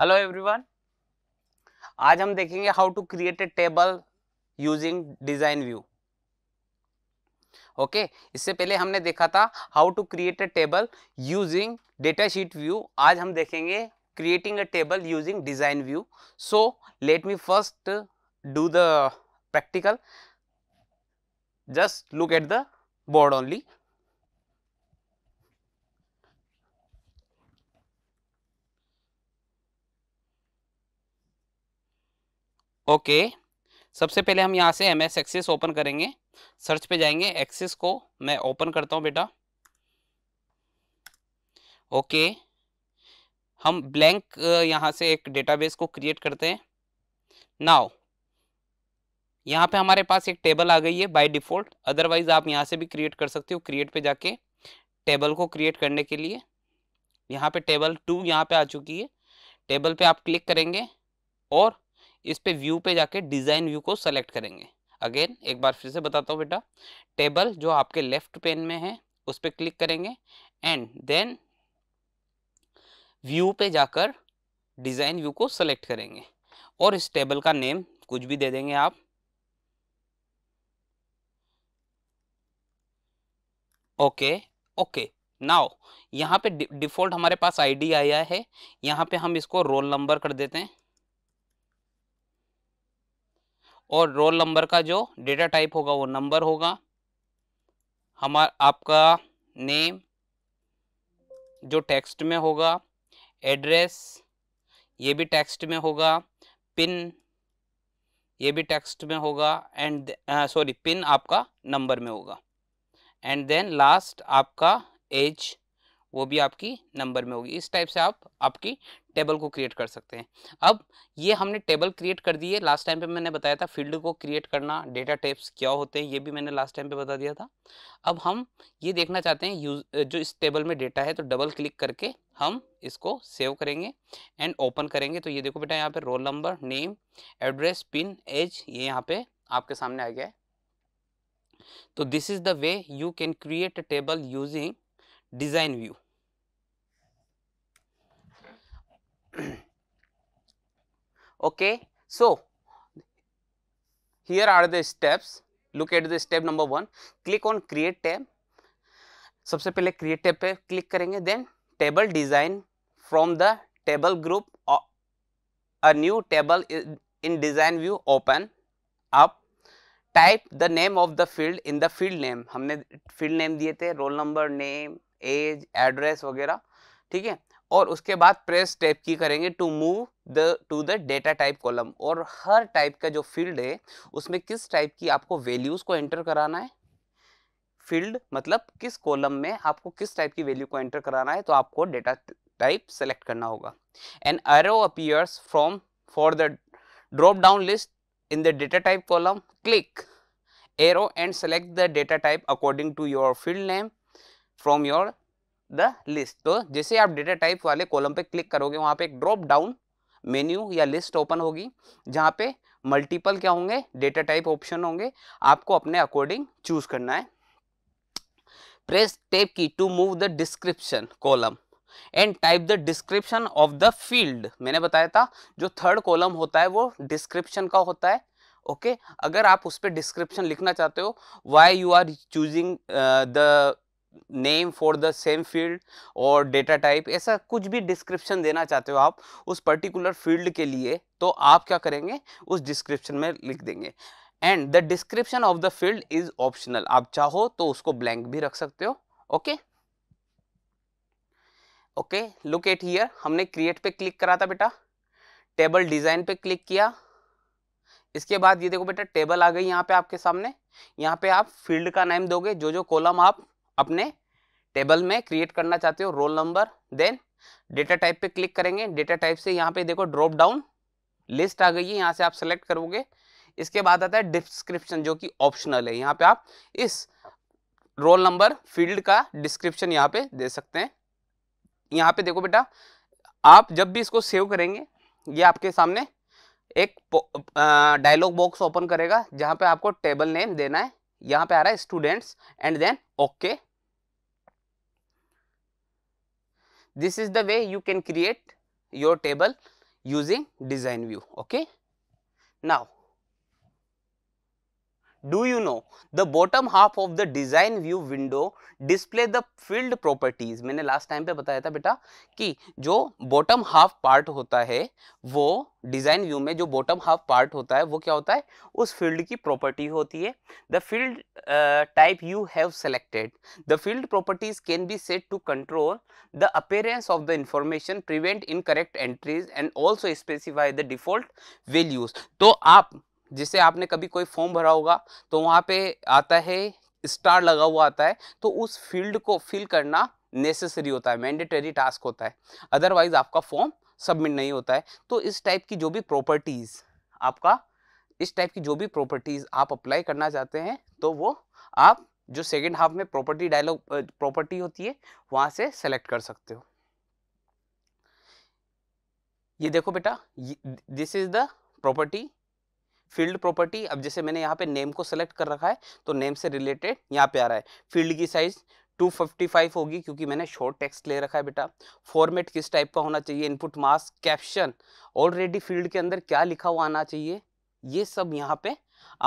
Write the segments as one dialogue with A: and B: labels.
A: Hello everyone आज हम देखेंगे how to create a table using design view okay इससे पहले हमने देखा था how to create a table using data sheet view आज हम देखेंगे creating a table using design view so let me first do the practical just look at the board only okay सबसे पहले हम यहाँ से एम एस एक्सिस ओपन करेंगे search पे जाएंगे एक्सिस को मैं ओपन करता हूँ बेटा ओके हम ब्लैंक यहाँ से एक डेटाबेस को क्रिएट करते हैं नाउ यहाँ पे हमारे पास एक टेबल आ गई है बाय डिफ़ॉल्ट अदरवाइज आप यहाँ से भी क्रिएट कर सकते हो क्रिएट पे जाके टेबल को क्रिएट करने के लिए यहाँ पे टेबल टू यहाँ पे आ चुकी है टेबल पे आप क्लिक करेंगे और इस पे व्यू पे जाके डिज़ाइन व्यू को सेलेक्ट करेंगे अगेन एक बार फिर से बताता हूँ बेटा टेबल जो आपके लेफ्ट पेन में है उस पर क्लिक करेंगे एंड देन व्यू पे जाकर डिज़ाइन व्यू को सेलेक्ट करेंगे और इस टेबल का नेम कुछ भी दे देंगे आप ओके ओके नाउ यहाँ पे डिफ़ॉल्ट हमारे पास आईडी आया है यहाँ पे हम इसको रोल नंबर कर देते हैं और रोल नंबर का जो डेटा टाइप होगा वो नंबर होगा हमार आपका नेम जो टेक्स्ट में होगा एड्रेस ये भी टेक्स्ट में होगा पिन ये भी टेक्स्ट में होगा एंड सॉरी पिन आपका नंबर में होगा एंड देन लास्ट आपका एज वो भी आपकी नंबर में होगी इस टाइप से आप आपकी टेबल को क्रिएट कर सकते हैं अब ये हमने टेबल क्रिएट कर दिए लास्ट टाइम पे मैंने बताया था फील्ड को क्रिएट करना डेटा टाइप्स क्या होते हैं ये भी मैंने लास्ट टाइम पे बता दिया था अब हम ये देखना चाहते हैं यूज जो इस टेबल में डेटा है तो डबल क्लिक करके हम इसको सेव करेंगे एंड ओपन करेंगे तो ये देखो बेटा यहाँ पर roll number name address pin age ये यहाँ पर आपके सामने आ गया है तो this is the way you can create a table using design view okay so here are the steps look at the step number 1 click on create tab सबसे पहले create tab पे क्लिक करेंगे then table design from the table group a new table in design view open up type the name of the field in the field name हमने field name दिए थे roll number name age address वगैरह ठीक है और उसके बाद press tab key करेंगे to move the to the data type column और हर टाइप का जो फील्ड है उसमें किस टाइप की आपको वैल्यूज़ को एंटर कराना है फील्ड मतलब किस कॉलम में आपको किस टाइप की वैल्यू को एंटर कराना है तो आपको डेटा टाइप सेलेक्ट करना होगा an arrow appears from for the drop down list in the data type column click arrow and select the data type according to your field name from your the list तो जैसे आप data type वाले column पे click करोगे वहाँ पे एक drop down menu या लिस्ट ओपन होगी जहाँ पे मल्टीपल क्या होंगे डेटा टाइप ऑप्शन होंगे आपको अपने अकॉर्डिंग चूज करना है press tab key to move the description column and type the description of the field मैंने बताया था जो थर्ड कॉलम होता है वो डिस्क्रिप्शन का होता है ओके okay? अगर आप उस पर डिस्क्रिप्शन लिखना चाहते हो why you are choosing the name for the same field और डेटा टाइप ऐसा कुछ भी डिस्क्रिप्शन देना चाहते हो आप उस पर्टिकुलर फील्ड के लिए तो आप क्या करेंगे उस डिस्क्रिप्शन में लिख देंगे and the description of the field is optional आप चाहो तो उसको ब्लैंक भी रख सकते हो okay okay look at here हमने क्रिएट पे क्लिक करा था बेटा टेबल डिजाइन पे क्लिक किया इसके बाद ये देखो बेटा टेबल आ गई यहाँ पे आपके सामने यहाँ पे आप फील्ड का नाम दोगे जो जो कॉलम आप अपने टेबल में क्रिएट करना चाहते हो roll number then data type पे क्लिक करेंगे डेटा टाइप से यहाँ पे देखो ड्रॉप डाउन लिस्ट आ गई है यहाँ से आप सेलेक्ट करोगे इसके बाद आता है डिस्क्रिप्शन जो कि ऑप्शनल है यहाँ पे आप इस रोल नंबर फील्ड का डिस्क्रिप्शन यहाँ पे दे सकते हैं यहाँ पे देखो बेटा आप जब भी इसको सेव करेंगे ये आपके सामने एक डायलॉग बॉक्स ओपन करेगा जहाँ पे आपको टेबल नेम देना है यहाँ पे आ रहा है students and then okay This is the way you can create your table using design view. Okay. Now, do you know the bottom half of the design view window display the field properties मैंने last time पे बताया था बेटा कि जो bottom half part होता है वो डिज़ाइन व्यू में जो बॉटम हाफ पार्ट होता है वो क्या होता है उस फील्ड की प्रॉपर्टी होती है the field type you have selected the field properties can be set to control the appearance of the information prevent incorrect entries and also specify the default values तो आप जिसे आपने कभी कोई फॉर्म भरा होगा तो वहाँ पे आता है स्टार लगा हुआ आता है तो उस फील्ड को फिल करना नेसेसरी होता है मैंडेटरी टास्क होता है अदरवाइज आपका फॉर्म सबमिट नहीं होता है तो इस टाइप की जो भी प्रॉपर्टीज़ आपका इस टाइप की जो भी प्रॉपर्टीज़ आप अप्लाई करना चाहते हैं तो वो आप जो सेकेंड हाफ में प्रॉपर्टी डायलॉग प्रॉपर्टी होती है वहाँ से सेलेक्ट कर सकते हो ये देखो बेटा this is the property field property अब जैसे मैंने यहाँ पे नेम को सेलेक्ट कर रखा है तो नेम से रिलेटेड यहाँ पे आ रहा है फील्ड की साइज 255 होगी क्योंकि मैंने शॉर्ट टेक्स्ट ले रखा है बेटा फॉर्मेट किस टाइप का होना चाहिए input mask caption already field के अंदर क्या लिखा हुआ आना चाहिए ये सब यहाँ पे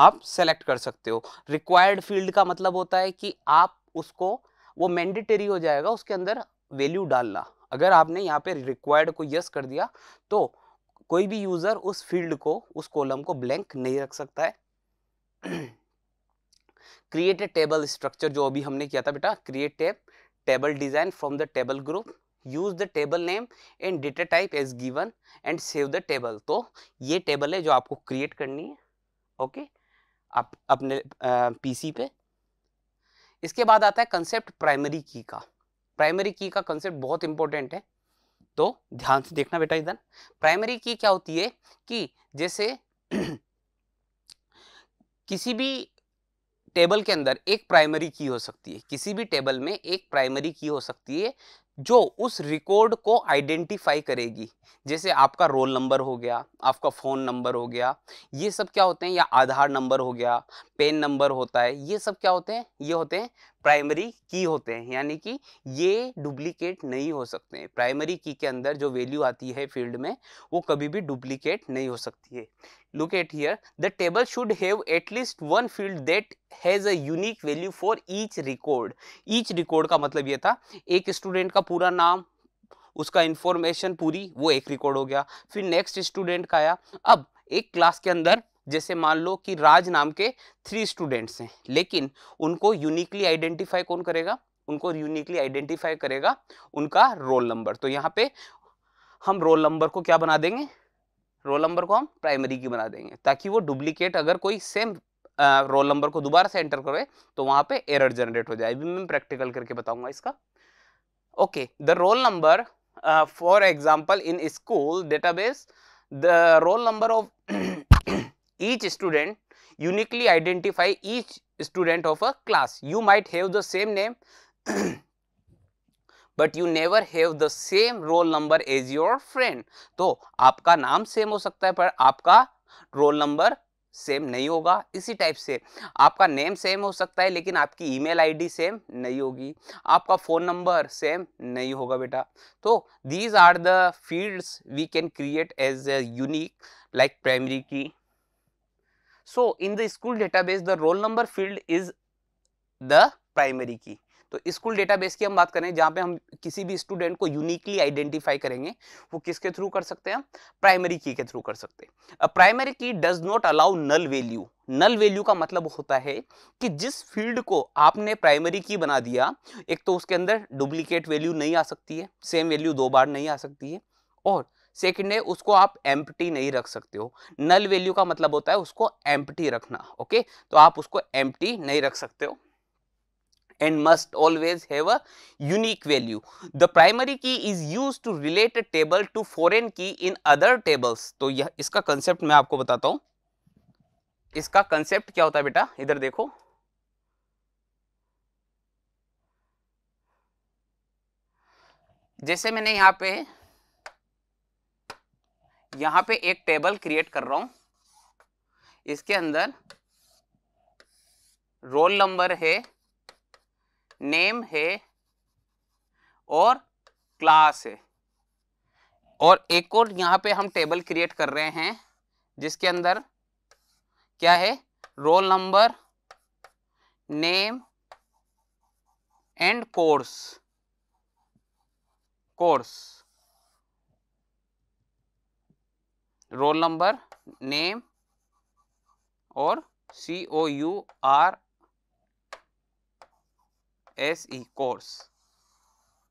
A: आप सेलेक्ट कर सकते हो रिक्वायर्ड फील्ड का मतलब होता है कि आप उसको वो मैंडेटरी हो जाएगा उसके अंदर वैल्यू डालना अगर आपने यहाँ पे रिक्वायर्ड को यस कर दिया तो कोई भी यूज़र उस फील्ड को उस कॉलम को ब्लैंक नहीं रख सकता है क्रिएट ए टेबल स्ट्रक्चर जो अभी हमने किया था बेटा create a table design from the table group use the table name and data type as given and save the table तो ये टेबल है जो आपको क्रिएट करनी है ओके okay? आप अपने पीसी पे इसके बाद आता है कंसेप्ट प्राइमरी की का प्राइमरी की का कंसेप्ट बहुत इंपॉर्टेंट है तो ध्यान से देखना बेटा इधर प्राइमरी की क्या होती है कि जैसे किसी भी टेबल के अंदर एक प्राइमरी की हो सकती है किसी भी टेबल में एक प्राइमरी की हो सकती है जो उस रिकॉर्ड को आइडेंटिफाई करेगी जैसे आपका रोल नंबर हो गया आपका फ़ोन नंबर हो गया ये सब क्या होते हैं या आधार नंबर हो गया पेन नंबर होता है ये सब क्या होते हैं ये होते हैं प्राइमरी की होते हैं यानी कि ये डुप्लीकेट नहीं हो सकते हैं प्राइमरी की के अंदर जो वैल्यू आती है फील्ड में वो कभी भी डुप्लीकेट नहीं हो सकती है look at here the table should have at least one field that has a unique value for each record each record का मतलब ये था एक स्टूडेंट का पूरा नाम उसका इंफॉर्मेशन पूरी वो एक रिकॉर्ड हो गया फिर नेक्स्ट स्टूडेंट का आया अब एक क्लास के अंदर जैसे मान लो कि राज नाम के थ्री स्टूडेंट्स हैं लेकिन उनको यूनिकली आइडेंटिफाई कौन करेगा उनको यूनिकली आइडेंटिफाई करेगा उनका रोल नंबर तो यहाँ पे हम रोल नंबर को क्या बना देंगे रोल नंबर को हम प्राइमरी की बना देंगे ताकि वो डुप्लीकेट अगर कोई सेम रोल नंबर को दोबारा से एंटर करे तो वहाँ पे एरर जनरेट हो जाए अभी मैं प्रैक्टिकल करके बताऊंगा इसका okay the roll number for example in school database the roll number of each student uniquely identify each student of a class you might have the same name but you never have the same roll number as your friend तो aapka naam same ho sakta hai par aapka roll number same नहीं होगा इसी type से आपका name same हो सकता है लेकिन आपकी ईमेल आईडी सेम नहीं होगी आपका फ़ोन नंबर सेम नहीं होगा बेटा तो these are the fields we can create as unique like primary key So, in the school database the roll number field is the primary key तो school database की हम बात करें जहां पे हम किसी भी स्टूडेंट को यूनिकली आइडेंटिफाई करेंगे वो किसके थ्रू कर सकते हैं प्राइमरी की के थ्रू कर सकते हैं primary key does not allow null value null value का मतलब होता है कि जिस फील्ड को आपने प्राइमरी की बना दिया एक तो उसके अंदर डुप्लीकेट वैल्यू नहीं आ सकती है सेम वैल्यू दो बार नहीं आ सकती है और सेकेंड है उसको आप एम्प्टी नहीं रख सकते हो नल वैल्यू का मतलब होता है उसको एम्प्टी रखना ओके तो आप उसको एम्प्टी नहीं रख सकते हो and must always have a unique value. The primary key is used to relate a table to foreign key in other tables. तो यह इसका कंसेप्ट मैं आपको बताता हूँ इसका कंसेप्ट क्या होता है बेटा इधर देखो जैसे मैंने यहाँ पे यहां पे एक टेबल क्रिएट कर रहा हूं इसके अंदर रोल नंबर है नेम है और क्लास है और एक और यहां पे हम टेबल क्रिएट कर रहे हैं जिसके अंदर क्या है roll number name and course course roll number name और C O U R S E course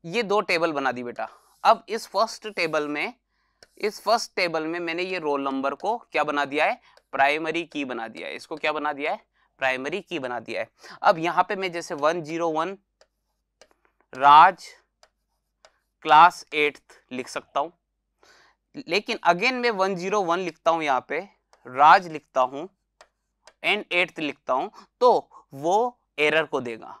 A: ये दो टेबल बना दी बेटा अब इस फर्स्ट टेबल में इस फर्स्ट टेबल में मैंने ये रोल नंबर को क्या बना दिया है प्राइमरी की बना दिया है इसको क्या बना दिया है प्राइमरी की बना दिया है अब यहां पे मैं जैसे one zero one Raj class eighth लिख सकता हूं लेकिन अगेन मैं वन जीरो वन लिखता हूं यहाँ पे राज लिखता हूं एंड एट्थ लिखता हूं तो वो एरर को देगा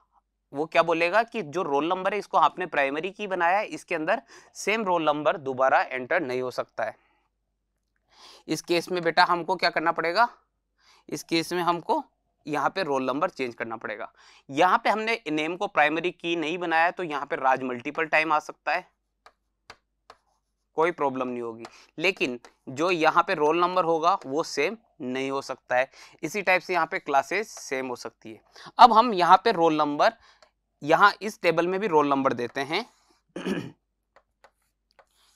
A: वो क्या बोलेगा कि जो रोल नंबर है इसको आपने प्राइमरी की बनाया है इसके अंदर सेम रोल नंबर दोबारा एंटर नहीं हो सकता है इस केस में बेटा हमको क्या करना पड़ेगा इस केस में हमको यहाँ पे रोल नंबर चेंज करना पड़ेगा यहाँ पे हमने नेम को प्राइमरी की नहीं बनाया तो यहाँ पे राज मल्टीपल टाइम आ सकता है कोई प्रॉब्लम नहीं होगी लेकिन जो यहाँ पे रोल नंबर होगा वो सेम नहीं हो सकता है इसी टाइप से यहाँ पे क्लासेस सेम हो सकती है अब हम यहाँ पे रोल नंबर यहाँ इस टेबल में भी रोल नंबर देते हैं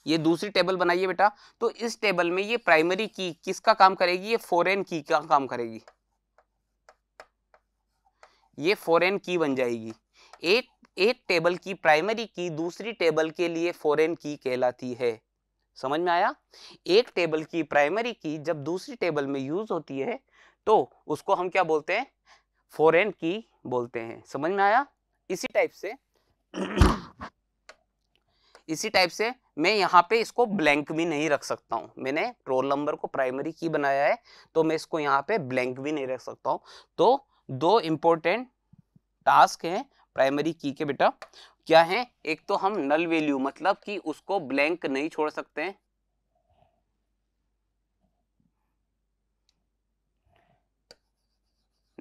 A: ये दूसरी टेबल बनाइए बेटा तो इस टेबल में ये प्राइमरी की किसका काम करेगी ये फॉरेन की का काम करेगी ये फॉरेन की बन जाएगी एक एक टेबल की प्राइमरी की दूसरी टेबल के लिए फॉरेन की कहलाती है समझ में आया एक टेबल की प्राइमरी की जब दूसरी टेबल में यूज होती है तो उसको हम क्या बोलते हैं फॉरेन की बोलते हैं समझ में आया इसी टाइप से इसी टाइप से मैं यहाँ पे इसको ब्लैंक भी नहीं रख सकता हूँ मैंने रोल नंबर को प्राइमरी की बनाया है तो मैं इसको यहाँ पे ब्लैंक भी नहीं रख सकता हूँ तो दो इम्पोर्टेंट टास्क हैं प्राइमरी की के बेटा क्या है एक तो हम नल वैल्यू मतलब कि उसको ब्लैंक नहीं छोड़ सकते हैं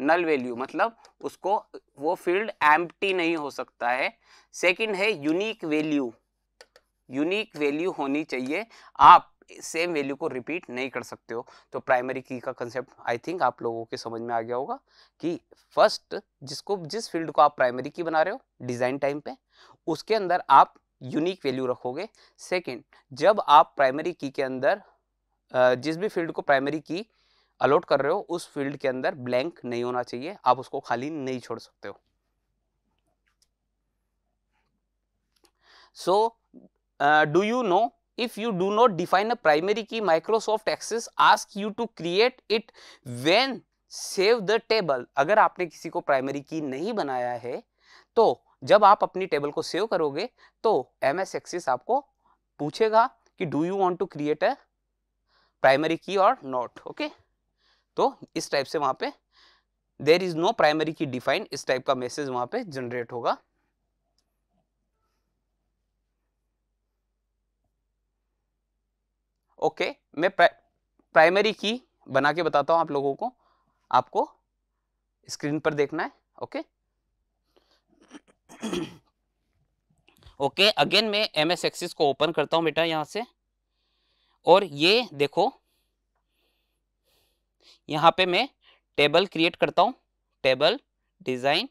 A: नल वैल्यू मतलब उसको वो फील्ड एम्प्टी नहीं हो सकता है सेकंड है यूनिक वैल्यू यूनिक वैल्यू होनी चाहिए आप सेम वैल्यू को रिपीट नहीं कर सकते हो तो प्राइमरी की का कंसेप्ट आई थिंक आप लोगों के समझ में आ गया होगा कि फर्स्ट जिसको जिस फील्ड को आप प्राइमरी की बना रहे हो डिज़ाइन टाइम पे उसके अंदर आप यूनिक वैल्यू रखोगे सेकंड जब आप प्राइमरी की के अंदर जिस भी फील्ड को प्राइमरी की अलॉट कर रहे हो उस फील्ड के अंदर ब्लैंक नहीं होना चाहिए आप उसको खाली नहीं छोड़ सकते हो so do you know if you do not define a primary key Microsoft Access ask you to create it when save the table अगर आपने किसी को प्राइमरी की नहीं बनाया है तो जब आप अपनी टेबल को सेव करोगे तो एम एस एक्सिस आपको पूछेगा कि do you want to create a primary key और नॉट ओके तो इस टाइप से वहां पे there is no primary key define इस टाइप का मैसेज वहां पे जनरेट होगा ओके मैं प्राइमरी की बना के बताता हूँ आप लोगों को आपको स्क्रीन पर देखना है ओके ओके अगेन मैं एम एस एक्सिस को ओपन करता हूँ बेटा यहाँ से और ये देखो यहाँ पे मैं टेबल क्रिएट करता हूँ टेबल डिज़ाइन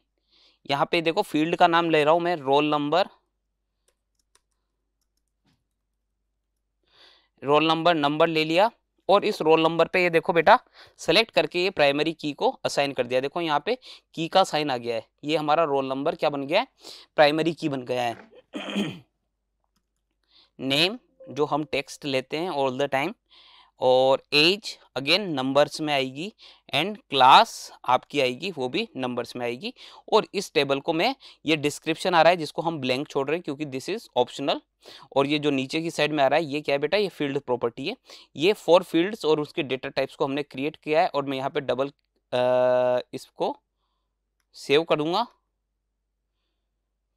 A: यहाँ पे देखो फील्ड का नाम ले रहा हूँ मैं roll number roll number number ले लिया और इस रोल नंबर पे ये देखो बेटा सेलेक्ट करके ये प्राइमरी की को असाइन कर दिया देखो यहाँ पे की का साइन आ गया है ये हमारा रोल नंबर क्या बन गया है प्राइमरी की बन गया है नेम जो हम टेक्स्ट लेते हैं ऑल द टाइम और एज अगेन नंबर्स में आएगी एंड क्लास आपकी आएगी वो भी नंबर्स में आएगी और इस टेबल को मैं ये डिस्क्रिप्शन आ रहा है जिसको हम ब्लैंक छोड़ रहे हैं क्योंकि दिस इज़ ऑप्शनल और ये जो नीचे की साइड में आ रहा है ये क्या है बेटा ये फील्ड प्रॉपर्टी है ये फोर फील्ड्स और उसके डेटा टाइप्स को हमने क्रिएट किया है और मैं यहाँ पर डबल आ, इसको सेव करूँगा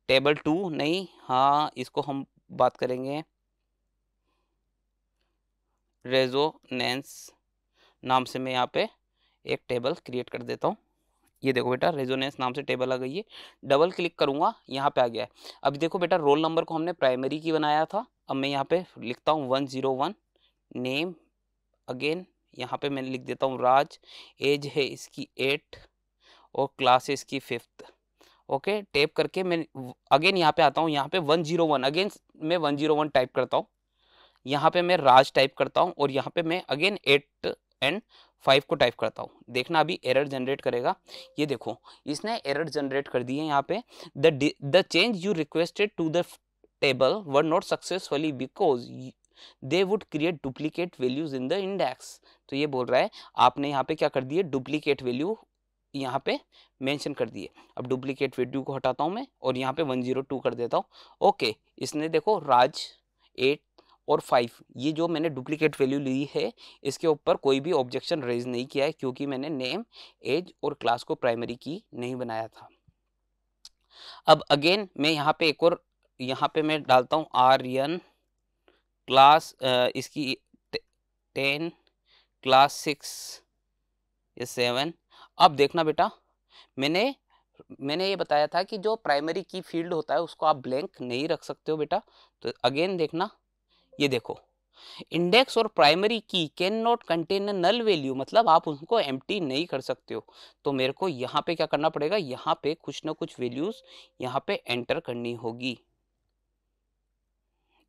A: टेबल टू नहीं हाँ इसको हम बात करेंगे रेजोनेंस नाम से मैं यहाँ पे एक टेबल क्रिएट कर देता हूँ ये देखो बेटा रेजोनेंस नाम से टेबल आ गई है डबल क्लिक करूँगा यहाँ पे आ गया है अब देखो बेटा रोल नंबर को हमने प्राइमरी की बनाया था अब मैं यहाँ पे लिखता हूँ one zero one name again यहाँ पे मैं लिख देता हूँ राज एज है इसकी एट और क्लास है इसकी फिफ्थ ओके टेप करके मैं अगेन यहाँ पे आता हूँ यहाँ पे वन जीरो वन अगेन मैं वन जीरो वन टाइप करता हूँ यहाँ पे मैं राज टाइप करता हूँ और यहाँ पे मैं अगेन एट एंड फाइव को टाइप करता हूँ देखना अभी एरर जनरेट करेगा ये देखो इसने एरर जनरेट कर दी है यहाँ पे the the change you requested to the table were not successfully because they would create duplicate values in the index तो ये बोल रहा है आपने यहाँ पे क्या कर दिए डुप्लीकेट वैल्यू यहाँ पे मेंशन कर दिए अब डुप्लीकेट वैल्यू को हटाता हूँ मैं और यहाँ पे 102 कर देता हूँ ओके इसने देखो राज एट और फाइव ये जो मैंने डुप्लीकेट वैल्यू ली है इसके ऊपर कोई भी ऑब्जेक्शन रेज नहीं किया है क्योंकि मैंने नेम एज और क्लास को प्राइमरी की नहीं बनाया था अब अगेन मैं यहाँ पे एक और यहाँ पे मैं डालता हूँ आर्यन क्लास इसकी टेन क्लास सिक्स या सेवन अब देखना बेटा मैंने मैंने ये बताया था कि जो प्राइमरी की फील्ड होता है उसको आप ब्लैंक नहीं रख सकते हो बेटा तो अगेन देखना ये देखो इंडेक्स और primary key can not contain null value मतलब आप उनको एम नहीं कर सकते हो तो मेरे को यहाँ पे क्या करना पड़ेगा यहाँ पे कुछ ना कुछ वैल्यूज यहाँ पे एंटर करनी होगी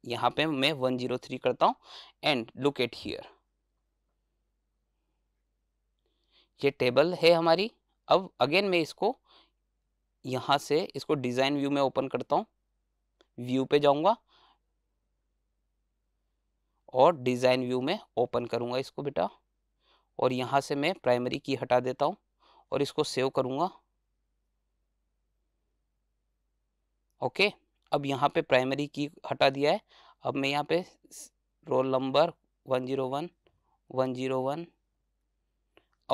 A: यहाँ पे मैं 103 करता हूँ एंड लुक एट हियर ये टेबल है हमारी अब अगेन मैं इसको यहाँ से इसको डिज़ाइन व्यू में ओपन करता हूँ व्यू पे जाऊँगा और डिज़ाइन व्यू में ओपन करूँगा इसको बेटा और यहाँ से मैं प्राइमरी की हटा देता हूँ और इसको सेव करूँगा ओके अब यहाँ पे प्राइमरी की हटा दिया है अब मैं यहाँ पे roll number one zero one one zero one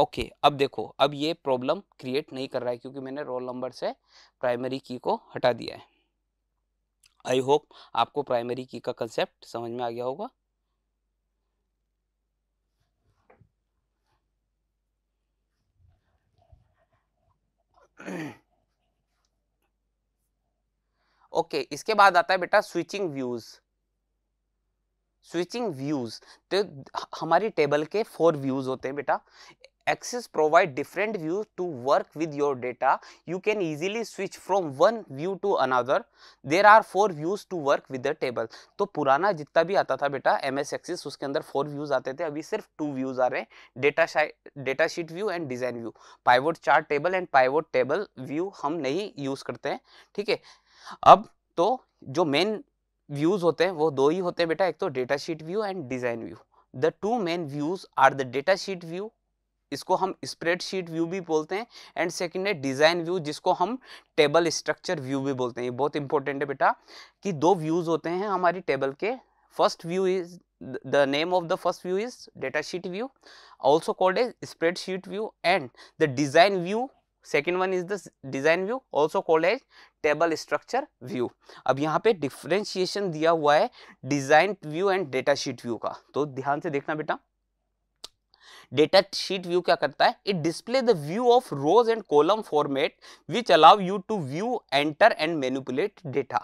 A: okay अब देखो अब ये प्रॉब्लम क्रिएट नहीं कर रहा है क्योंकि मैंने रोल नंबर से प्राइमरी की को हटा दिया है आई होप आपको प्राइमरी की का कंसेप्ट समझ में आ गया होगा ओके okay, इसके बाद आता है बेटा स्विचिंग व्यूज स्विचिंग व्यूज तो हमारी टेबल के फोर व्यूज होते हैं बेटा axis provide different views to work with your data. You can easily switch from one view to another. There are four views to work with the table. तो पुराना जितना भी आता था बेटा एम एस एक्सिस उसके अंदर फोर व्यूज आते थे अभी सिर्फ टू व्यूज आ रहे हैं data data sheet view and design view pivot chart table and pivot table view हम नहीं यूज करते हैं ठीक है अब तो जो मेन व्यूज होते हैं वो दो ही होते हैं बेटा एक तो data sheet view and design view the two main views are the datasheet view इसको हम स्प्रेड शीट व्यू भी बोलते हैं एंड सेकेंड है डिज़ाइन व्यू जिसको हम टेबल स्ट्रक्चर व्यू भी बोलते हैं ये बहुत इंपॉर्टेंट है बेटा कि दो व्यूज़ होते हैं हमारी टेबल के first view is the name of the first view is data sheet view also called a spreadsheet view and the design view second one is the design view also called as table structure view अब यहाँ पे differentiation दिया हुआ है design view and data sheet view का तो ध्यान से देखना बेटा डेटा शीट व्यू क्या करता है it display the view of rows and column format which allow you to view enter and manipulate data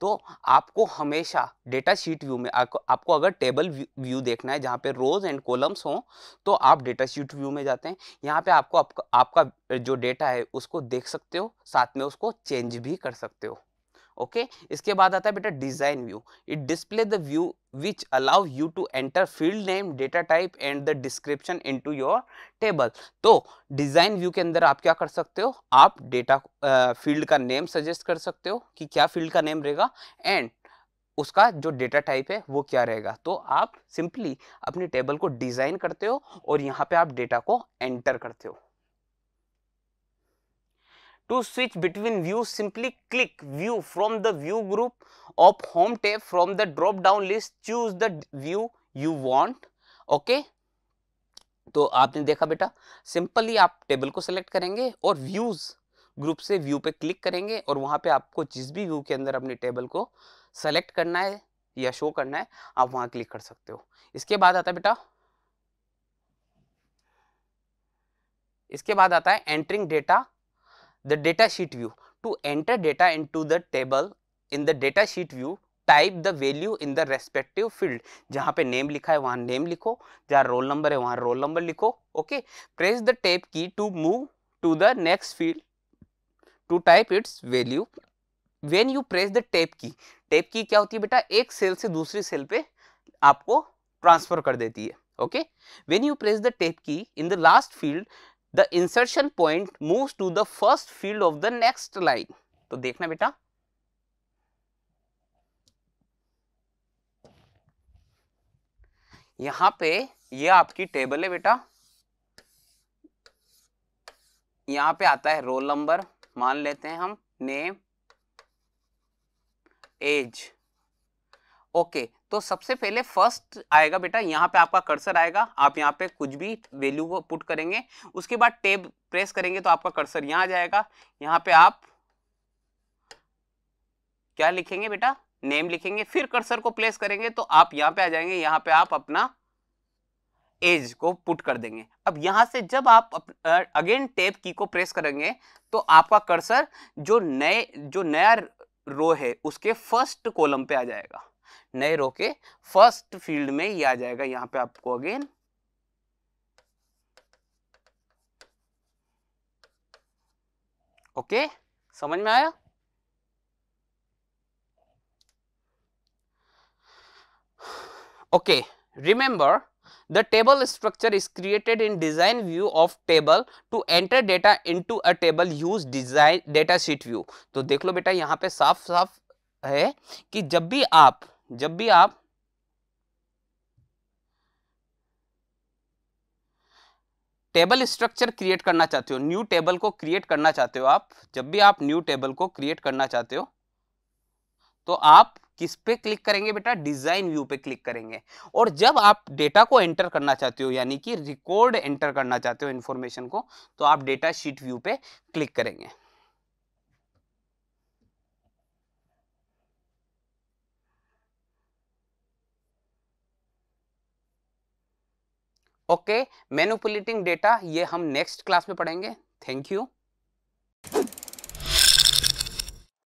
A: तो आपको हमेशा डेटा शीट व्यू में आपको, आपको अगर टेबल व्यू देखना है जहाँ पे रोज एंड कॉलम्स हो तो आप डेटा शीट व्यू में जाते हैं यहाँ पे आपको आपका आपका जो डेटा है उसको देख सकते हो साथ में उसको चेंज भी कर सकते हो ओके इसके बाद आता है बेटा design view it display the view which allow you to enter field name data type and the description into your table तो डिज़ाइन व्यू के अंदर आप क्या कर सकते हो आप डेटा फील्ड का नेम सजेस्ट कर सकते हो कि क्या फील्ड का नेम रहेगा एंड उसका जो डेटा टाइप है वो क्या रहेगा तो आप सिंपली अपने टेबल को डिज़ाइन करते हो और यहाँ पे आप डेटा को एंटर करते हो to switch between views simply click view from the view group of home tab from the drop down list choose the view you want okay तो आपने देखा बेटा सिंपली आप टेबल को सेलेक्ट करेंगे और व्यूज ग्रुप से व्यू पे क्लिक करेंगे और वहां पे आपको जिस भी व्यू के अंदर अपने टेबल को सेलेक्ट करना है या शो करना है आप वहां क्लिक कर सकते हो इसके बाद आता है बेटा इसके बाद आता है entering data the data sheet view. To enter data into the table in the data sheet view type the value in the respective field जहाँ पे नेम लिखा है वहाँ नेम लिखो जहाँ रोल नंबर है वहाँ रोल नंबर लिखो okay press the tab key to move to the next field to type its value when you press the tab key tab key क्या होती है बेटा एक सेल से दूसरी सेल पे आपको ट्रांसफर कर देती है okay when you press the tab key in the last field the insertion point move to the first field of the next line तो देखना बेटा यहां पे ये आपकी टेबल है बेटा यहां पे आता है रोल नंबर मान लेते हैं हम नेम एज ओके तो सबसे पहले फर्स्ट आएगा बेटा यहाँ पे आपका कर्सर आएगा आप यहाँ पे कुछ भी वैल्यू को पुट करेंगे उसके बाद टेब प्रेस करेंगे तो आपका कर्सर यहाँ आ जाएगा यहाँ पे आप क्या लिखेंगे बेटा नेम लिखेंगे फिर कर्सर को प्लेस करेंगे तो आप यहाँ पे आ जाएंगे यहाँ पे आप अपना एज को पुट कर देंगे अब यहां से जब आप अगेन टेब की को प्रेस करेंगे तो आपका कर्सर जो नए जो नया रो है उसके फर्स्ट कॉलम पे आ जाएगा नए रो के फर्स्ट फील्ड में ये आ जाएगा यहाँ पे आपको अगेन ओके okay, समझ में आया okay remember the table structure is created in design view of table to enter data into a table use design data sheet view तो देख लो बेटा यहाँ पे साफ साफ है कि जब भी आप जब भी आप टेबल स्ट्रक्चर क्रिएट करना चाहते हो न्यू टेबल को क्रिएट करना चाहते हो आप जब भी आप न्यू टेबल को क्रिएट करना चाहते हो तो आप किस पे क्लिक करेंगे बेटा डिजाइन व्यू पे क्लिक करेंगे और जब आप डेटा को एंटर करना चाहते हो यानी कि रिकॉर्ड एंटर करना चाहते हो इन्फॉर्मेशन को तो आप डेटा शीट व्यू पे क्लिक करेंगे ओके मैनुपुलेटिंग डेटा ये हम नेक्स्ट क्लास में पढ़ेंगे थैंक यू